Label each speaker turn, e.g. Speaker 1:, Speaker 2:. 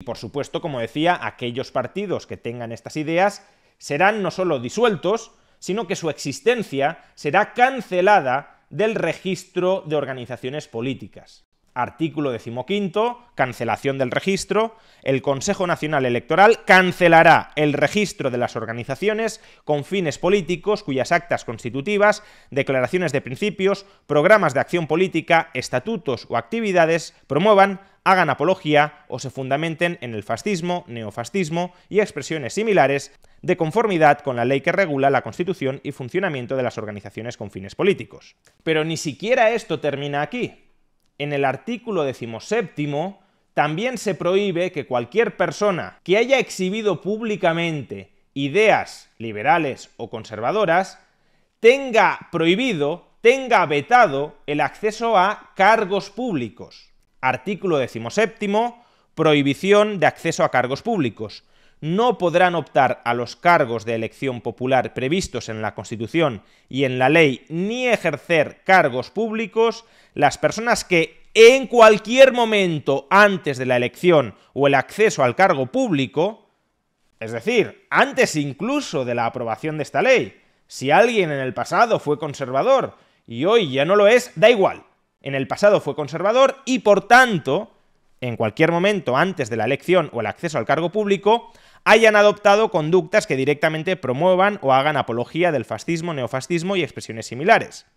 Speaker 1: Y por supuesto, como decía, aquellos partidos que tengan estas ideas serán no solo disueltos, sino que su existencia será cancelada del registro de organizaciones políticas. Artículo 15, cancelación del registro. El Consejo Nacional Electoral cancelará el registro de las organizaciones con fines políticos cuyas actas constitutivas, declaraciones de principios, programas de acción política, estatutos o actividades promuevan hagan apología o se fundamenten en el fascismo, neofascismo y expresiones similares de conformidad con la ley que regula la constitución y funcionamiento de las organizaciones con fines políticos. Pero ni siquiera esto termina aquí. En el artículo 17 también se prohíbe que cualquier persona que haya exhibido públicamente ideas liberales o conservadoras tenga prohibido, tenga vetado el acceso a cargos públicos. Artículo 17. Prohibición de acceso a cargos públicos. No podrán optar a los cargos de elección popular previstos en la Constitución y en la ley ni ejercer cargos públicos las personas que en cualquier momento antes de la elección o el acceso al cargo público, es decir, antes incluso de la aprobación de esta ley, si alguien en el pasado fue conservador y hoy ya no lo es, da igual, en el pasado fue conservador y por tanto, en cualquier momento antes de la elección o el acceso al cargo público, hayan adoptado conductas que directamente promuevan o hagan apología del fascismo, neofascismo y expresiones similares.